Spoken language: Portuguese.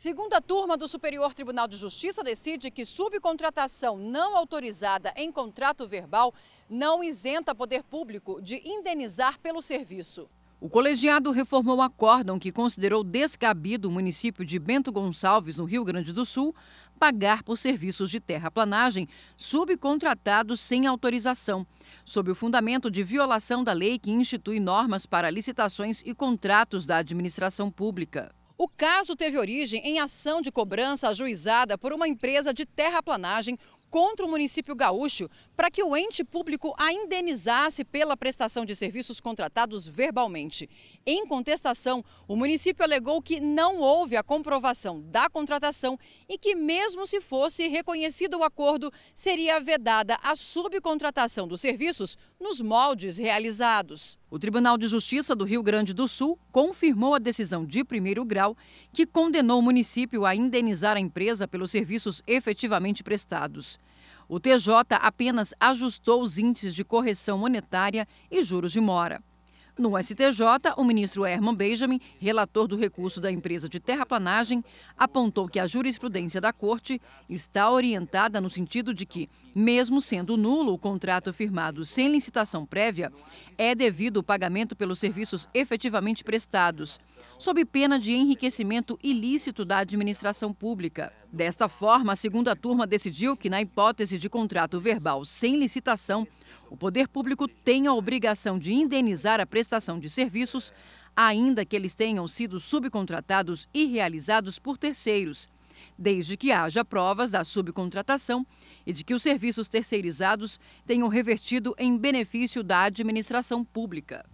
Segunda turma do Superior Tribunal de Justiça decide que subcontratação não autorizada em contrato verbal não isenta poder público de indenizar pelo serviço. O colegiado reformou o acórdão que considerou descabido o município de Bento Gonçalves, no Rio Grande do Sul, pagar por serviços de terraplanagem subcontratados sem autorização sob o fundamento de violação da lei que institui normas para licitações e contratos da administração pública. O caso teve origem em ação de cobrança ajuizada por uma empresa de terraplanagem contra o município gaúcho para que o ente público a indenizasse pela prestação de serviços contratados verbalmente. Em contestação, o município alegou que não houve a comprovação da contratação e que, mesmo se fosse reconhecido o acordo, seria vedada a subcontratação dos serviços nos moldes realizados. O Tribunal de Justiça do Rio Grande do Sul confirmou a decisão de primeiro grau que condenou o município a indenizar a empresa pelos serviços efetivamente prestados. O TJ apenas ajustou os índices de correção monetária e juros de mora. No STJ, o ministro Herman Benjamin, relator do recurso da empresa de terraplanagem, apontou que a jurisprudência da Corte está orientada no sentido de que, mesmo sendo nulo o contrato firmado sem licitação prévia, é devido o pagamento pelos serviços efetivamente prestados, sob pena de enriquecimento ilícito da administração pública. Desta forma, a segunda turma decidiu que, na hipótese de contrato verbal sem licitação, o poder público tem a obrigação de indenizar a prestação de serviços, ainda que eles tenham sido subcontratados e realizados por terceiros, desde que haja provas da subcontratação e de que os serviços terceirizados tenham revertido em benefício da administração pública.